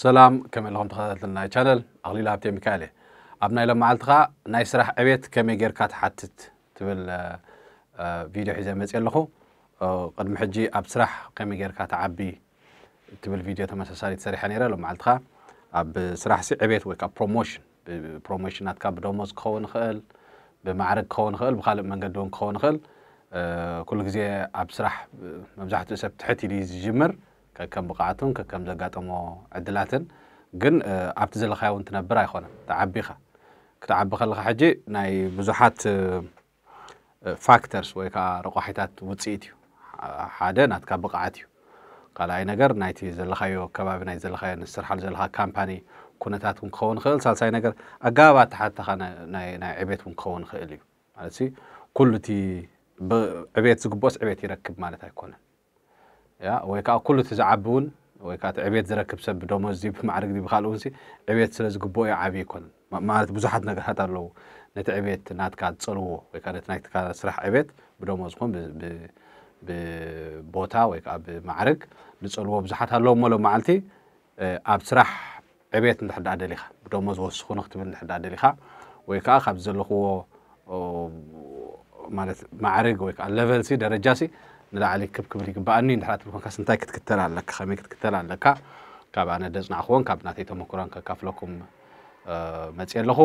سلام كم لهم تخلت لنا channel أغلي لعبتي مكالي أبنا إلى معلتها نايسرح أبيت كم يجر كات حتت تبل آه، آه، فيديو حزام مزج لهو آه، قد محجي أبسرح كم يجر كات عبي تبل فيديو تما سالي تسرح نيرة لو معلتها أبسرح أبيت ويك promotion promotion أتك بدوموس كون خل بمعرك كون خل بخالق من قدون كون خل كل جزء أبسرح مبزحت سبت حتي ليز جمر ከከም ብቕዓቱን ከከም ዘጋጠሞ ዕድላትን ግን ኣብቲ ዘለካዮ እውን ትነብር ኣይኮነን ተዓቢኻ ክትዓቢ ከለካ ሕጂ ናይ ብዙሓት ፋክተርስ ወይ ከዓ ረቑሒታት ውፅኢት እዩ ሓደ ናትካ ብቕዓት እዩ ካልኣይ ነገር ናይቲ ዘለካዮ ከባቢ ናይ ዘለካዮ ንስርሓሉ ዘለካ ካምፓኒ ኩነታት እውን ክኸውን ይኽእል ሳልሳይ ነገር ኣገባባት ተሓትኻ ናይ ዕቤት እውን ክኸውን ይኽእል እዩ ማለት ኩሉ እቲ ዕቤት ዝግብኦስ ዕቤት ይረክብ ማለት ኣይኮነን يا ويكا كله تزعبون ويكا عبيت زركب سب دوما زيب معرق دي بخالونسي عبيت سلز قبو يا عبي كون ما عرف بزحت نقر هذا لو نت عبيت نات كاد صلوه ويكا نت نات كاد سرح عبيت بدوما زكون ب ب ببوتا ويكا بمعرق بتصلوه بزحت هلو ملو معلتي اب سرح عبيت نتحدى دليخا بدوما زوس خنقت من نتحدى دليخا ويكا خبز اللي هو مالت معرق ويكا ليفل سي درجه ንላዕሊ ክብክብል ይግባኣኒ እንድሕራት ኮንካስ እንታይ ክትክተል ኣለካ ከመይ ክትክተል ኣለካ ካብ ኣነ ደፅናዕኽዎን ካብ ናተይ ተመክሮን ከካፍለኩም መፅእ ኣለኹ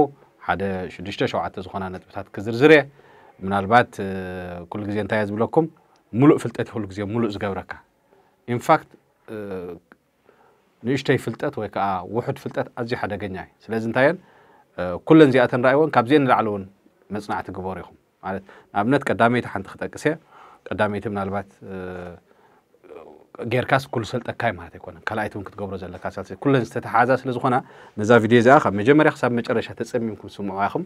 ሓደ ሽዱሽተ ሸውዓተ ዝኾና ነጥብታት ክዝርዝር እየ ምናልባት ኩሉ ግዜ እንታይ እየ ዝብለኩም ሙሉእ ፍልጠት ኩሉ ግዜ ሙሉእ ዝገብረካ ኢንፋክት ንእሽተይ ፍልጠት ወይ ከዓ ውሑድ ፍልጠት ኣዝዩ ሓደገኛ እዩ ስለዚ እንታየን ኩለን እዚኣተን ረኣይዎን ካብዚአን ንላዕሊ እውን መፅናዕቲ ግበሩ ኢኹም ማለት ንኣብነት ቀዳመይቲ ሓንቲ ክጠቅስ እየ ቀዳመይቲ ምናልባት ጌርካስ ኩሉ ሰልጠካይ ማለት ኣይኮነን ካልኣይቲ እውን ክትገብሮ ዘለካ ሳልሲ ኩለን ዝተተሓሓዛ ስለ ዝኾና ነዛ ቪድዮ እዚኣ ካብ መጀመርያ ክሳብ መጨረሻ ተፀሚምኩም ስምዑዋኹም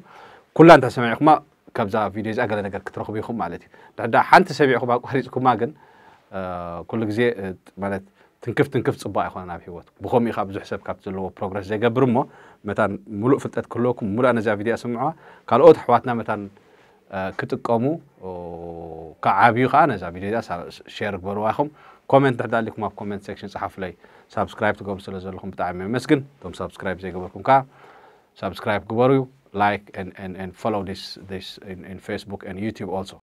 ኩላ እንታሰሚዕኩማ ካብዛ ቪድዮ እዚኣ ገለ ነገር ክትረኽቡ ኢኹም ማለት እዩ ድሕዳ ሓንቲ ሰሚዕኹማ ቆሪፅኩማ ግን ኩሉ ግዜ ማለት ትንክፍ ትንክፍ ፅቡቅ ኣይኮነን ኣብ ሂወት ብከምኡ ኢካ ብዙሕ ሰብ ካብቲ ዘለዎ ፕሮግረስ ዘይገብር እሞ መታን ሙሉእ ፍልጠት ክህልወኩም ሙሉእ ነዚኣ ቪድዮ ስምዑዋ ካልኦት ኣሕዋትና መታን ክትጥቀሙ ካብ ዓብዩ ከዓ ነዛ ቪድዮ ሸር ግበርዋ ኢኹም ኮሜንት ድሕዳ ኣለኩም ኣብ ኮሜንት ሴክሽን ፅሓፍለይ ሳብስክራይብ ትገብሩ ስለ ዘለኹም ብጣዕሚ የመስግን እቶም ሳብስክራይብ ዘይገበርኩም ከዓ ሳብስክራይብ ግበሩ እዩ like and, and, and follow this this in, in Facebook and YouTube also.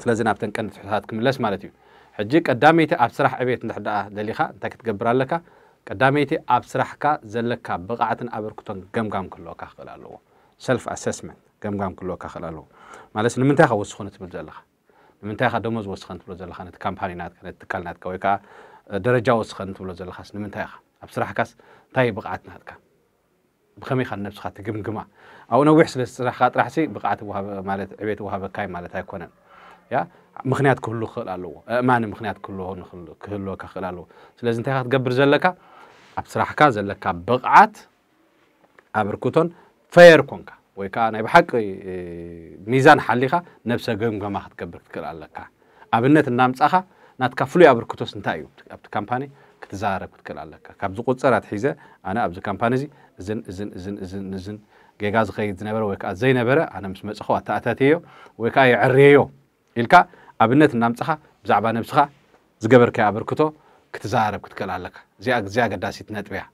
سلازن أبتن كن تحتات كملس مالتيو حجي قداميتي أبسرح أبيت نتحدى دليخا أنت كتقبر لك قداميتي أبسرح كا زلك بقعتن أبركتن قم قم كلو كخلالو سلف أسسمن قم قم كلو كخلالو مالس نمن تاخا وسخون تبرز لك نمن تاخا دومز وسخون تبرز لك نت كامباني نات كنت تكال نات كويكا درجة وسخون تبرز لك نمن تاخا أبسرح كاس تاي بقعتن هاتكا بخمي خان نفس خاطر قم قما أو نوح سلسلة خاطر حسي بقعت وهاب مالت عبيت وهاب كاي مالت هاي كونن ምክንያት ክህሉ ክኽእል ኣለዎ ኣእማን ምክንያት ክህልወካ ክኽእል ኣለዎ ስለዚ እንታይ ካ ትገብር ዘለካ ኣብ ስራሕካ ዘለካ ብቕዓት ኣበርክቶን ፈየር ኮንካ ወይ ከዓ ናይ ብሓቂ ሚዛን ሓሊኻ ነብሰ ገምገማ ክትገብር ክትክእል ኣለካ ኣብነት እናምፃኻ ናትካ ፍሉይ ኣበርክቶስ እንታይ እዩ ኣብቲ ካምፓኒ ክትዛረብ ክትክእል ኣለካ ካብዚ ቁፅራት ሒዘ ኣነ ኣብዚ ካምፓኒ እዚ እዝን እዝን እዝን እዝን እዝን ጌጋ ዝኸይድ ዝነበረ ወይ ከዓ ዘይነበረ ኣነ ምስ መፅኹ ኣተኣታትየዮ ወይ ከዓ ይዕርየዮ ኢልካ ኣብነት እናምፅኻ ብዛዕባ ነብስኻ ዝገበርካዮ ኣበርክቶ ክትዛረብ ክትክእል ኣለካ እዚኣ ኣገዳሲት ነጥብ እያ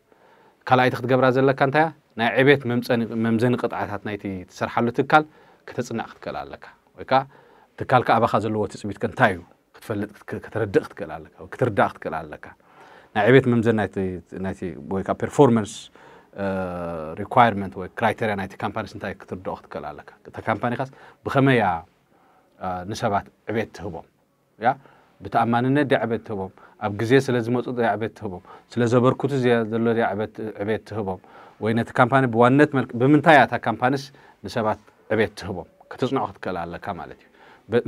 ካልኣይቲ ክትገብራ ዘለካ እንታያ ናይ ዕቤት መምዘኒ ቅጥዓታት ናይቲ ትሰርሓሉ ትካል ክተፅናዕ ክትክእል ኣለካ ወይ ከዓ ትካልካ ኣባኻ ዘለዎ ትፅቢት ከ እንታይ እዩ ክትፈልጥ ክትርድእ ክትክእል ኣለካ ክትርዳእ ክትክእል ኣለካ ናይ ዕቤት መምዘን ናይቲ ወይ ከዓ ፐርፎርማንስ ሪኳርመንት ወይ ክራይቴርያ ናይቲ ካምፓኒስ እንታይ ክትርድኦ ክትክእል ኣለካ እታ ካምፓኒ ኻስ ብኸመይ እያ ንሰባት ዕቤት ትህቦም ያ ብተኣማንነት ደ ዕቤት ትህቦም ኣብ ግዜ ስለ ዝመፁ ዕቤት ትህቦም ስለ ዘበርክቱ ዘሎ ዕቤት ትህቦም ወይ ነቲ ካምፓኒ ብዋንነት ብምንታይ እታ ካምፓኒስ ንሰባት ዕቤት ትህቦም ክትፅንዖ ክትክእል ኣለካ ማለት እዩ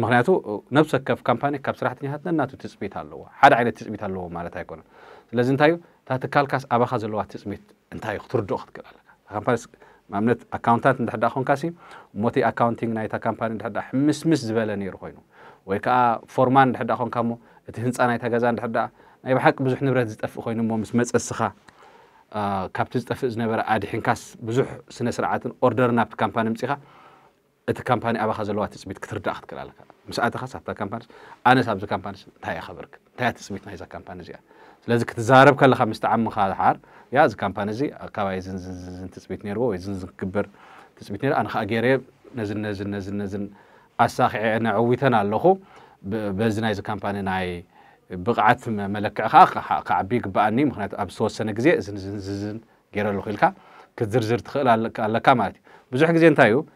ምክንያቱ ነብሲ ከፍ ካምፓኒ ካብ ስራሕተኛታትና እናቱ ትፅቢት ኣለዎ ሓደ ዓይነት ትፅቢት ኣለዎ ማለት ኣይኮነን ስለዚ እንታይ እዩ እታ ትካልካስ ኣባኻ ዘለዋ ትፅቢት እንታይ እዩ ክትርድኦ ክትክእል ኣለካ ንኣብነት ኣካውንታንት እንድሕዳ ኮንካሲ እሞቲ ኣካውንቲንግ ናይታ ካምፓኒ እንድሕዳ ሕምስምስ ዝበለ ነይሩ ኮይኑ ወይ ከዓ ፎርማን እንድሕዳ ኮንካ እሞ እቲ ህንፃ ናይታ ገዛ እንድሕዳ ናይ ብሓቂ ብዙሕ ንብረት ዝጠፍእ ኮይኑ እሞ ምስ መፀ ስኻ ካብቲ ዝጠፍእ ዝነበረ ኣድሒንካስ ብዙሕ ስነ ስርዓትን ኦርደር ናብቲ ካምፓኒ ምፅኻ እቲ ካምፓኒ ኣባኻ ዘለዋ ትፅቢት ክትርዳእ ክትክእል ኣለካ ምስኣተኻስ ኣብታ ካምፓኒስ ኣነስ ኣብዚ ካምፓኒስ እንታይ እያ ከበርክ እንታይ እያ ትፅቢት ናይዛ ካምፓኒ እዚኣ لازم كتزارب كله خمسة عام مخال حار يا ز campaigns زي كواي زن زن زن تثبت نيرو زن زن كبر تثبت نير أنا خاجيري نزن نزن نزن نزن أساخ أنا عويتنا اللهو بزن هاي ز campaigns ناي بقعت ملك خا خا قعبيك بأني مخنات أبسوس سنة زي زن زن زن زن جرا له خلك كذر زر تخل على على كمات بزح زين تايو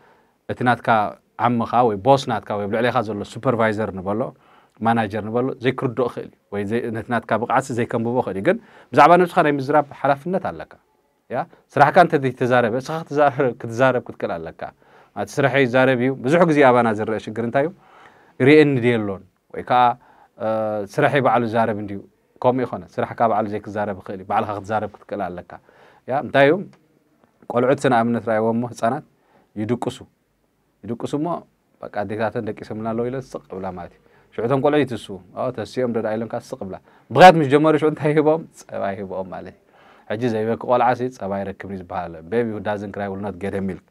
اتنات كا عم خا بوس نات كا بلعلي خازل له supervisor نبلو ማናጀር ንበሎ ዘይክርድኦ ክእል እዩ ወይ ነቲ ናትካ ብቕዓሲ ዘይከንብቦ ክእል እዩ ግን ብዛዕባ ነብስኻ ናይ ምዝራብ ሓላፍነት ኣለካ ያ ስራሕካ እንተዘይተዛረበ እስኻ ክትዛረብ ክትክእል ኣለካ ማለት ስራሐይ ይዛረብ እዩ ብዙሕ ግዜ ኣባና ዝረአ ሽግር እንታይ እዩ ሪአኒ ድየሎን ወይ ከዓ ስራሐይ በዕሉ ዛረብ እንድዩ ከምኡ ይኮነ ስራሕካ በዕሉ ዘይክዛረብ ክእል እዩ ባዕልካ ክትዛረብ ክትክእል ኣለካ ያ እንታይ እዩ ቆልዑት ስንኣብነት ራእይዎ እሞ ህፃናት ይድቅሱ ይድቅሱ እሞ በቃ ኣዴታተን ደቂሶምና ኣለዉ ኢለ ስቕ ብላ ማለት እዩ شعوتهم قول أي تسو أو تسيهم در أيلون كاس قبلة بغيت مش جمر شو أنت هيبهم سبعة هيبهم عليه هجي زي بيك قول عسيد سبعة يركبني بحال بيبي هو كراي ولنات جيت ميلك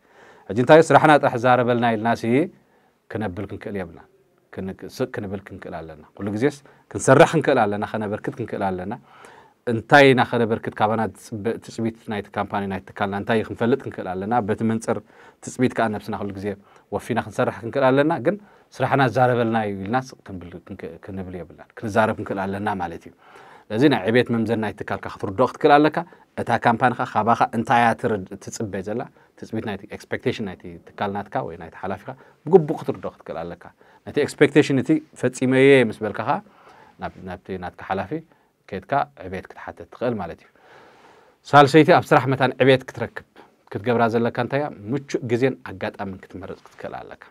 هجي تايس رحنا تروح زار بلنا الناس هي كنبل كن كل يبلنا كن كن كنبل كن كل علينا كل جزيس كن سرح كل علينا خنا بركت كل علينا እንታይ ኢና በርክት ካባና ትፅቢት ናይቲ ካምፓኒ ናይ ትካልና እንታይ ክንፈልጥ ክንክእል ኣለና በቲ መንፅር ትፅቢት ከዓ ነብስና ክሉ ግዜ ወፊና ክንሰርሕ ክንክእል ኣለና ግን ስራሕና ዛረበልና እዩ ኢልና ክንብል የብልናን ክንዛረብ ክንክእል ኣለና ማለት እዩ ስለዚ ናይ ዕቤት መምዘን ናይ ትካልካ ክትርድኦ ክትክእል ኣለካ እታ ካምፓኒ ካ ካባኻ እንታይ ያ ትፅበ ዘላ ትፅቢት ናይ ኤክስፔክቴሽን ናይቲ ትካልናትካ ወይ ናይቲ ሓላፊካ ብግቡእ ክትርድኦ ክትክእል ኣለካ ነቲ ኤክስፔክቴሽን እቲ ፈፂመየ ምስ በልካ ከዓ ናብቲ ናትካ ሓላፊ ከድካ ዕብት ክትሓትት ትኽእል ማለት እዩ ሳልሰይቲ ኣብ ስራሕ መታን ዕብት ክትረክብ ክትገብራ ዘለካ እንታይ ምቹእ ግዜን ኣጋጣምን ክትመርፅ ክትክእል ኣለካ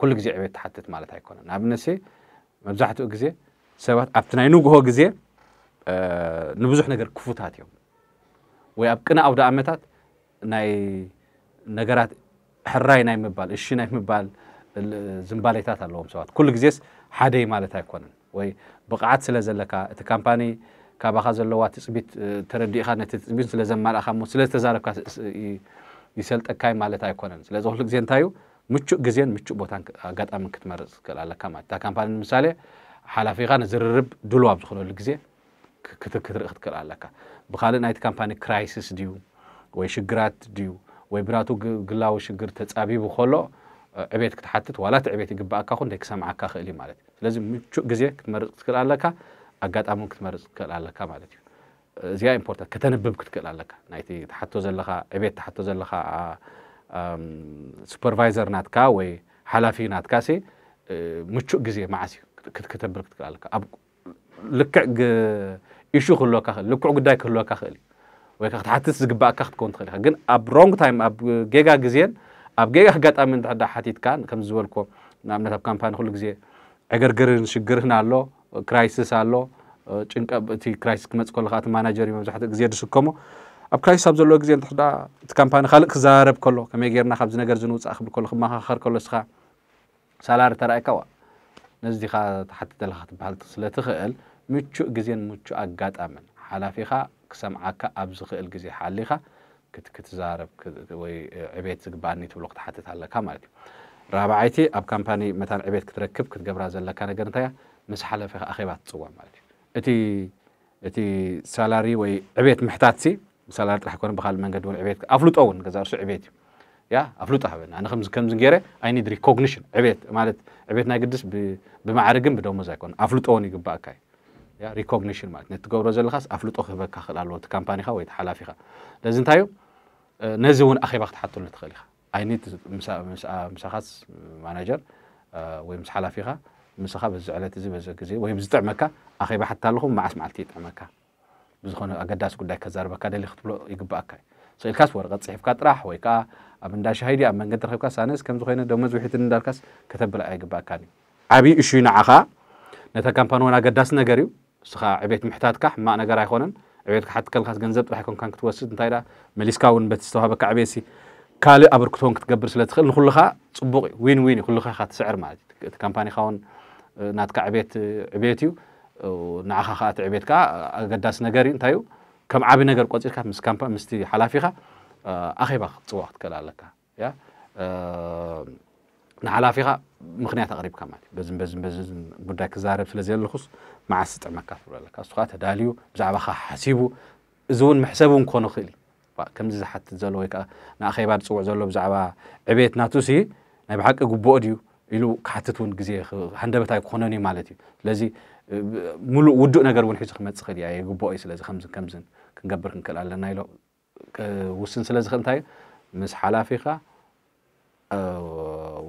ኩሉ ግዜ ዕብት ትሓትት ማለት ኣይኮነን ንኣብነት መብዛሕትኡ ግዜ ሰባት ኣብቲ ናይ ንግሆ ግዜ ንብዙሕ ነገር ክፉታት እዮም ወይ ኣብ ቅነ ኣውደ ኣመታት ናይ ነገራት ሕራይ ናይ ምባል እሺ ናይ ምባል ዝምባሌታት ኣለዎም ሰባት ኩሉ ግዜስ ሓደይ ማለት ኣይኮነን ወይ ብቕዓት ስለ ዘለካ እቲ ካምፓኒ ካባኻ ዘለዋ ትፅቢት ተረዲእኻ ነቲ ትፅቢት ስለዘማልእኻ ሞ እሞ ስለ ዝተዛረብካ ይሰልጠካይ ማለት ኣይኮነን ስለዚ ኩሉ ግዜ እንታይ እዩ ምቹእ ግዜን ምቹእ ቦታን ኣጋጣሚ ክትመርፅ ክእል ኣለካ ማለት እታ ካምፓኒ ንምሳሌ ሓላፊኻ ንዝርርብ ድልዋ ኣብ ዝኾነሉ ግዜ ክትርኢ ክትክእል ኣለካ ብካልእ ናይቲ ካምፓኒ ክራይሲስ ድዩ ወይ ሽግራት ድዩ ወይ ብናቱ ግላዊ ሽግር ተፃቢቡ ከሎ ዕቤት ክትሓትት ዋላቲ ዕቤት ይግባአካ ኩንደይ ክሰምዓካ ክእል እዩ ማለት እዩ ስለዚ ምቹእ ግዜ ክትመርፅ ክትክእል ኣለካ ኣጋጣሚ ክትመርፅ ክትክእል ኣለካ ማለት እዩ እዚኣ ኢምፖርታንት ከተንብብ ክትክእል ኣለካ ናይቲ ተሓቶ ዘለካ ዕቤት ተሓቶ ዘለካ ሱፐርቫይዘር ናትካ ወይ ሓላፊ ናትካ ሲ ምቹእ ግዜ መዓስ እዩ ክትተብል ክትክእል ኣለካ ኣብ ልክዕ ኢሹ ክህልወካ ክእል ልክዕ ጉዳይ ክህልወካ ክእል እዩ ወይ ከዓ ክትሓትት ዝግባእካ ክትከውን ትኽእል ኢኻ ግን ኣብ ሮንግ ታይም ኣብ ጌጋ ግዜን ኣብ ገገ ኣጋጣሚ ንድሕዳ ሓቲትካ ከም ዝበልኮ ንኣብነት ኣብ ካምፓኒ ኩሉ ግዜ ዕግርግርን ሽግርህን ኣሎ ክራይሲስ ኣሎ ጭንቀ እቲ ክራይሲስ ክመፅ ከሎ ከዓ እቲ ማናጀር እዩ መብዛሕትኡ ግዜ ድስከሞ ኣብ ክራይሲስ ኣብ ዘለዎ ግዜ ንድሕዳ እቲ ካምፓኒ ካልእ ክዘራረብ ከሎ ከመይ ጌርና ካብዚ ነገር ዝንውፃእ ክብል ከሎ ክመካኸር ከሎ ስኻ ሳላሪ ተራእካ ዋ ነዚ ዲኻ ተሓቲ ተለካ ትበሃል ስለትኽእል ምቹእ ግዜን ምቹእ ኣጋጣምን ሓላፊኻ ክሰምዓካ ኣብ ዝኽእል ግዜ ሓሊኻ كتزارب كوي عبيت قباني تبلغ تحتت على كمالك رابعيتي أب كامباني مثلا عبيت كتركب كتقبرا زلا كان قرنتايا مسحلة في أخيبات تسوى مالك إتي إتي سالاري وي عبيت محتاتسي سالاري راح يكون بخال من قدون عبيت أفلوت أون كزار شو عبيتي يا أفلوت أهبن أنا خمس كم زنجيرة أي نيد ريكوجنيشن عبيت مالت عبيت ناقدس بمعرقم بدون مزاكون أفلوت أون يقباكاي يا ريكوجنيشن مالت نتقبرا زلا خاص أفلوت أخيبك خلال الوقت كامباني خا ويتحلا فيها لازم تايو ነዚ እውን ኣኼባ ክትሓትሉ ትኽእል ኢኻ ኣይኒት ምሳኻስ ማናጀር ወይ ምስ ሓላፊኻ ምስኻ በዚ ዕለት እዚ በዚ ግዜ ወይ ዝጥዕመካ ኣኼባ ሓታ ኣለኹም መዓስ መዓልቲ ይጥዕመካ ብዝኾነ ኣገዳሲ ጉዳይ ከዛርበካ ደሊ ክትብሎ ይግባአካ እዩ ስኢልካስ ወረቐት ፅሒፍካ ጥራሕ ወይ ከዓ ኣብ እንዳ ሻሂድ ኣብ መንገዲ ረኺብካ ሳነስ ከምዚ ኮይነ ደመዝ ውሕት እንዳልካስ ከተብላ ኣይግባእካን እዩ ዓብዪ እሹ ንዓኻ ነታ ካምፓኒ እውን ኣገዳሲ ነገር እዩ ንስኻ ዕቤት ምሕታትካ ሕማቕ ነገር ኣይኮነን عبيرك حتى كل خاص جنزب راح يكون كان كتوسط نتايرة مليسكا ون بتستوها بك عبيسي كالي أبر كتون كتقبر سلا تخل نخل خا تبغى وين وين نخل خا خات سعر ما الكامباني خاون آه، ناتك عبيت آه، عبيتيو ونعخ خات عبيتك آه، قداس نجاري نتايو كم عبي نجار قصير كم سكامبا مستي حلافي خا أخي بخ توقت كلا لك يا نحلافي خا مخنيات غريب كمان بزن بزن بزن بدك زارب سلا زين الخص መዓስ ጥዕመካ ትብሎ ኣለካ ንሱ ከዓ ተዳልዩ ብዛዕባኻ ሓሲቡ እዚ እውን ምሕሰብ እውን ክኾኑ ይኽእል እዩ ከምዚ ዝሓትት ዘሎ ወይ ከዓ ንኣኼባ ዝፅውዕ ዘሎ ብዛዕባ ዕብት ናቱ ሲ ናይ ብሓቂ ግብኦ ድዩ ኢሉ ክሓትት እውን ግዜ ሃንደበታይ ክኾነን እዩ ማለት እዩ ስለዚ ሙሉእ ውዱእ ነገር እውን ሒዙ ክመፅእ ክእል እያ የግብኦ እዩ ስለዚ ከምዝን ከምዝን ክንገብር ክንክእል ኣለና ኢሎ ውስን ስለ ዝኽእል እንታይ እዩ ምስ ሓላፊኻ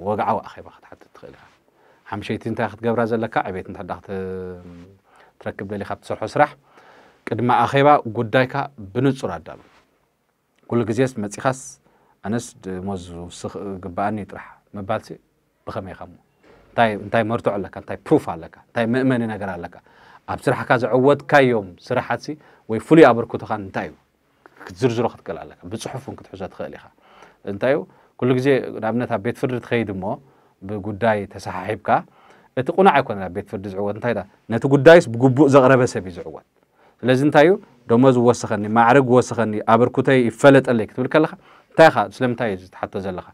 ወግዓዊ ኣኼባ ክትሓትት ትኽእል ኢኻ حمشيتي انت خد قبرة زلك عبيت انت دخت تركب لي خبط صرح صرح قد ما أخيبا قدايكا بنت صرح دالو كل جزيس ما تخص أنس موز سخ قباني ترح ما بالسي بخم تاي تاي مرتع لك تاي بروف لك تاي مؤمن نقرا لك أبصر حكا زعود كايوم صرحاتي ويفولي أبر كتو خان تايو كتزرزرو خد قلع لك بتصحفون كتحوزات خالي خا انتايو كل جزي نعمنا تابيت فرد خيد مو ብጉዳይ ተሰሓሒብካ እቲ ቁናዕ ኣይኮነ ቤት ፍርዲ ዝዕወት እንታይ ነቲ ጉዳይስ ብግቡእ ዘቕረበ ሰብ እዩ ዝዕወት ስለዚ እንታይ እዩ ደመዝ ወስኸኒ ማዕርግ ወስኸኒ ኣበርኩተይ ይፈለጠለይ ክትብል ከለኻ እንታይ ኻ ስለምንታይ እዩ ዝተሓቶ ዘለኻ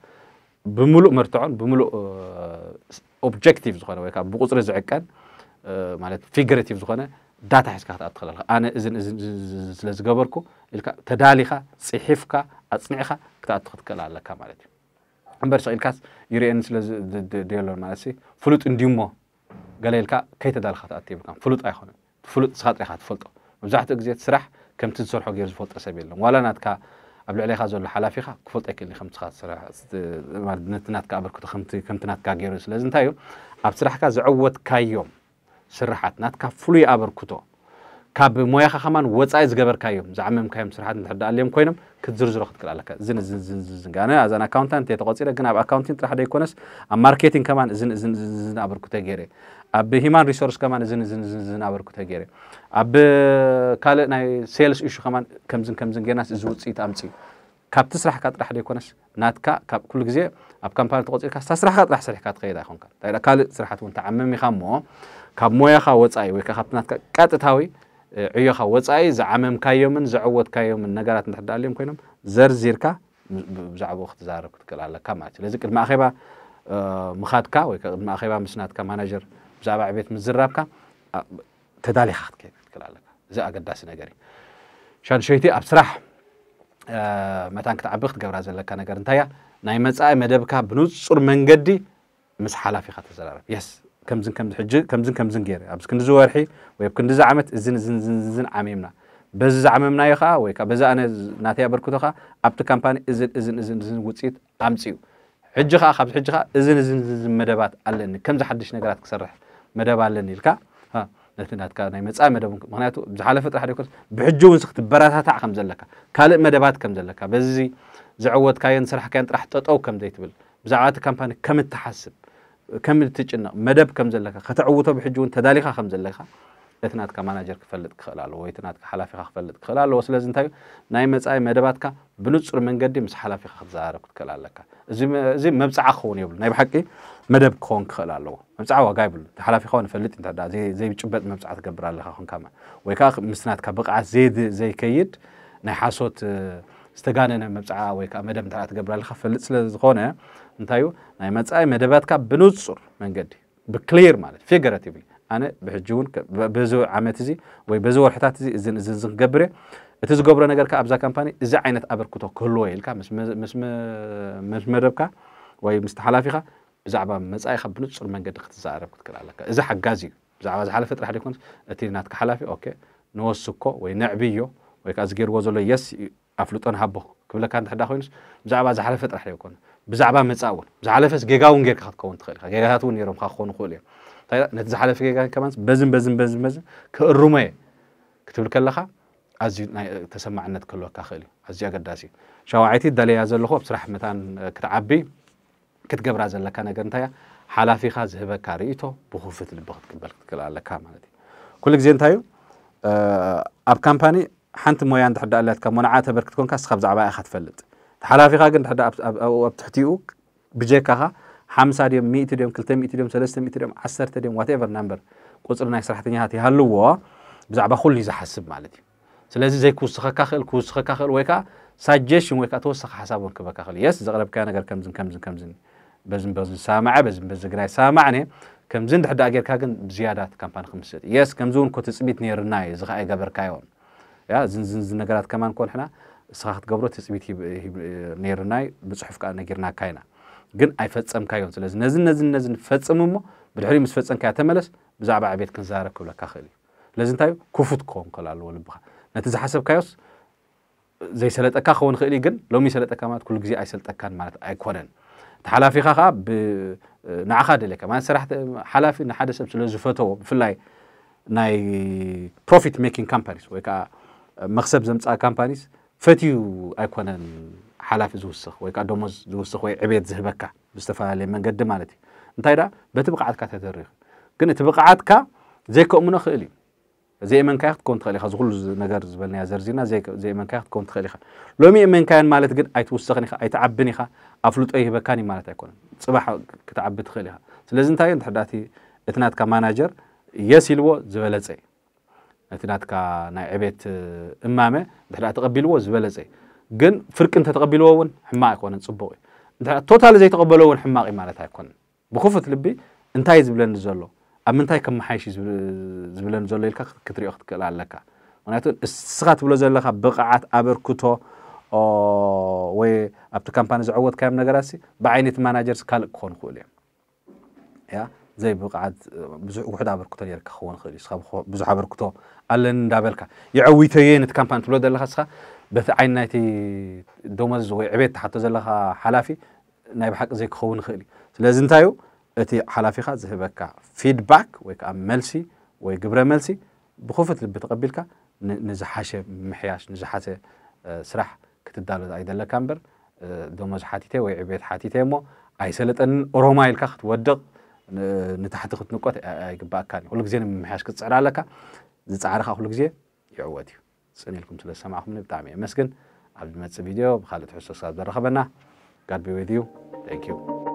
ብምሉእ መርትዖን ብምሉእ ኦብጀክቲቭ ዝኾነ ወይ ከዓ ብቁፅሪ ዝዕቀን ማለት ፊግሬቲቭ ዝኾነ ዳታ ሒዝካ ክትኣት ትኽእል ኣለካ ኣነ እዝን ስለ ዝገበርኩ ኢልካ ተዳሊኻ ፅሒፍካ ኣፅኒዕኻ ክትኣቱ ክትክእል ኣለካ ማለት እዩ أمبر سائلكاس يرين سلز د ديلور مالسي فلوت إنديومو قال لك كي تدال خطا تيب كان فلوت اي خونه فلوت خاطر خاطر فلوت مزحت اكزيت سرح كم تنسر حو غير فلوت اسبيل ولا ناتكا قبل عليه خازل الحلافي خا كفلت اكل خمس خاط سرح مال نتناتكا بركو خمت كم تناتكا غير سلاز نتايو اب سرحكا زعوت كايوم سرحات ناتكا فلوي ابركوتو ካብ ሞያኻ ኸማን ወፃኢ ዝገበርካዮም ዝዓመምካዮም ስራሓት ንትሕዳኣልዮም ኮይኖም ክትዝርዝሮ ክትክእል ኣለካ እዝን እዝን እዝን እዝን ኣነ ኣዛን ኣካውንታንት እየ ተቆፂረ ግን ኣብ ኣካውንቲን ጥራሕ ደይኮነስ ኣብ ማርኬቲንግ ከማን እዝን እዝን እዝን ኣበርክቶ ገይረ ኣብ ሂማን ሪሶርስ ከማን እዝን እዝን እዝን እዝን ኣበርክቶ ገይረ ኣብ ካልእ ናይ ሴልስ ኢሹ ከማን ከምዝን ከምዝን ጌርናስ እዚ ውፅኢት ኣምፂ ካብቲ ስራሕካ ጥራሕ ደይኮነስ ናትካ ካብ ኩሉ ግዜ ኣብ ካምፓኒ ተቆፂርካ ስታ ስራሕካ ጥራሕ ሰሪሕካ ትኸይዳ ይኮንካ ካልእ ስራሕቲ እውን ተዓመም ኢኻ እሞ ካብ ሞያኻ ወፃኢ ወይ ከዓ ካብቲ ናትካ ቀጥታዊ عيوخا وصاي زعمم كايومن زعوت كايومن نجارات نتحداليوم كاينوم زر زيركا زعبو وقت زارك تكل على كامات لذلك ما خيبا مخاتكا وي ما خيبا مسناتكا ماناجر زعبا بيت مزرابكا تدالي خات كي تكل على زا قداس نغري شان شيتي ابصراح متان كتعبخت غبرا زلكا نغر نتايا ناي مصاي مدبكا بنصر منغدي مسحالا في خات زرارف يس كمزن كمز حج كمزن كمزن غيري ابس كن زوارحي ويب كن زعمت زن زن زن زن عميمنا بز زعممنا يا خا ويكا بز انا ناتيا بركوتو خا ابت كامباني زن زن زن زن وصيت امصيو حج خا خا حج خا زن زن زن مدبات علن كمز حدش نغرات كسرح مدب علن يلكا ها نتنات كا ناي مصا مدب مغنياتو بحاله فتره حد يكون بحجو نسخت براتاتا خم زلكا كال مدبات كم زلكا بزي زعوت كاين سرح كاين طرح تطو كم ديتبل بزعات كامباني كم تحسب ከም ትጭነቕ መደብ ከም ዘለካ ከተዕውቶ ብሕጂ እውን ተዳሊኻ ከም ዘለካ እቲ ናትካ ማናጀር ክፈልጥ ክኽእል ኣለዎ ወይ ናትካ ሓላፊኻ ክፈልጥ ክኽእል ኣለዎ ስለዚ እንታይ ናይ መፃኢ መደባትካ ብንፁር መንገዲ ምስ ሓላፊኻ ክትዘራረብ ክትክእል ኣለካ እዚ መብፃዓ ክኸውን የብሉ ናይ ብሓቂ መደብ ክኸውን ክኽእል ኣለዎ መብፃዕ ዋጋ ይብሉ ሓላፊኻ ንፈልጥ እንተ ዘይጭበጥ መብፃዕ ትገብር ኣለካ ኮንካ ወይ ከዓ ምስ ናትካ ብቕዓት ዘይከይድ ናይ ሓሶት استگانه مبتاع وی که مدام درات قبل خفلت سل زخونه انتایو نه مبتاع مدبات که بنوذر من گدی بکلیر ماله فیگراتیوی آن به جون بزو عمتی وی بزو حتی زی زن زن زن قبره اتیز قبره نگر که ابزار کمپانی از عینت ابر کوتاه کلویل که مس مس مس مدرب که وی مستحلافی خ زعبا مبتاع خب بنوذر من گدی خت زعرب کت کرال که از حجازی زعبا از حلفت رح دیکون اتی نات کحلافی آکه نوسکو وی نعبیو وی که ኣፍልጦን ሃቦ ክብለካ እንተሕዳ ኮይኑስ ብዛዕባ ዝሓለፈ ጥራሕ ዘይኮነ ብዛዕባ መፃእ እውን ዝሓለፈስ ጌጋ እውን ጌርካ ክትከውን ትኽእል ኢኻ ጌጋታት እውን ነሮምካ ክኾኑ ክኽእል እዮም እንታይ ነቲ ዝሓለፈ ጌጋ ከማንስ በዝን በዝን በዝን በዝን ክእሩመ እየ ክትብል ከለኻ ኣዝዩ ናይ ተሰማዕነት ክህልወካ ክእል እዩ ኣዝዩ ኣገዳሲ እዩ ሸዋዓይቲ ዳለያ ዘለኹ ኣብ ስራሕ መታን ክትዓቢ ክትገብራ ዘለካ ነገር እንታይ እያ ሓላፊኻ ዝህበካ ርእቶ ብክፍት ልቢ ክትቅበል ክትክእል ኣለካ ማለት እዩ ኩሉ ግዜ እንታይ እዩ ኣብ ካምፓኒ ሓንቲ ሞያ እንድሕዳ ኣለትካ ሞንዓ ተበርክት ኮንካ ንስኻ ብዛዕባ ኢኻ ትፈልጥ ተሓላፊኻ ግን ድሕዳ ኣብ ትሕቲኡ ብጀካኻ ሓምሳ ድዮም ሚእቲ ድዮም ክልተ ሚእቲ ድዮም ሰለስተ ሚእቲ ድዮም ዓሰርተ ድዮም ዋትኤቨር ናምበር ቁፅሪ ናይ ሰራሕተኛታት ይሃልዎ ብዛዕባ ኩሉ እዩ ዝሓስብ ማለት እዩ ስለዚ ዘይክውስኸካ ክእል ክውስኸካ ክእል ወይ ከዓ ሳጀሽን ወይ ከዓ ተወሳኺ ሓሳብ እውን ክበካ ክእል የስ ዘቕረብካዮ ነገር ከምዝን ከምዝን ከምዝን በዝን በዝን ሳማዐ በዝን በዝን ግና ይሳማዕኒ ከምዚ እንድሕዳ ጌርካ ግን ብዝያዳት ካምፓኒ ክምስጥ የስ ከምዚ እውን ኮ ትፅቢት ነይርና እዩ እዚ ከዓ ይገበርካዮ يا زن زن زن نقرات كمان كون حنا صاحت قبرت تسميت هي هي نيرناي بصحف كأن نجرنا كاينا جن أي فتصم كايون سلز نزن نزن نزن فتصم مو بدحري مس فتصم كاي تملس بزعب عبيت كن زارك ولا كخلي لازم تايو كفوت كون قال الله ولا بخا نتز حسب كايوس زي سلت أكاخون خلي جن لو مي سلت أكامات كل جزء أي سلت أكان مالت أي كونن تحلافي خا خا ب نعخاد لك ما سرحت حلافي نحدث سلز فتو في اللي ناي profit making companies ويكا مخسب زمتع كامبانيز فتيو أكون حلف زوسخ ويك أدموز زوسخ وي عبيد زهبكة بستفعل لي من قدم على تي نتايرا بتبقى عاد كاتا تاريخ كنت تبقى عاد كا زي كومنا خيلي زي من كاخت كونت خليها زغل نجار زبلنا زرزينا زي زي من كاخت كونت خليها لو مي من كان مالت قد اي توسخني اي تعبني خا افلوت اي بكاني مالت يكون صباح كتعبت خليها سلازم تاين تحداتي اثنات كماناجر يسيلو زبلتي نتناتك نعبت إمامة ده لا تقبلوا زبالة زي جن فرق أنت تقبلوا ون حماق ون صبوي ده توتال زي تقبلوا ون حماق ما لتها يكون بخوفة لبي أنت عايز بلن زلو أما أنت كم حايش زبلن زلو لك كتري أخت كلا لك وانا تقول السقط بلو زلك بقعت أبر كتو أو وي أبتو كامبانيز عوض كام نجراسي بعينة ماناجرز كالك خون خوليا يا ዘይ ብቕዓት ብዙሕ ውሑድ ኣበርክቶ ነርካ ክኸውን ክእል እዩ ስኻ ብዙሕ ኣበርክቶ ኣለን እንዳበልካ ይዐዊተየ ነቲ ካምፓኒ ትብሎ ዘለካ ስኻ በቲ ዓይን ናይቲ ዶመዝ ወይ ዕቤት ተሓቶ ዘለካ ሓላፊ ናይ ብሓቂ ዘይክኸውን ክእል እዩ ስለዚ እንታይ እዩ እቲ ሓላፊኻ ዝህበካ ፊድባክ ወይ ከዓ መልሲ ወይ ግብረ መልሲ ብክፉት ልቢ ተቐቢልካ ንዝሓሸ ምሕያሽ ንዝሓሸ ስራሕ ክትዳሎ ኣይደለካ እምበር ዶመዝ ሓቲተ ወይ ዕቤት ሓቲተ እሞ ኣይሰለጠንን ኦሮማ ኢልካ ክትወድቕ ንታሕቲ ክትንቆት ኣይግባእካ ኩሉ ግዜ ንምምሕያሽ ክትፅዕር ኣለካ ዝፃዕርኻ ኩሉ ግዜ ይዕወት እዩ ፅኒልኩም ስለ ዝሰማዕኹምኒ ብጣዕሚ እየ መስግን ኣብ ዝመፅእ ቪድዮ ብካልእ ትሕሶ ክሳብ ዘረኸበና ጋድቢ ዌድዩ ታንኪዩ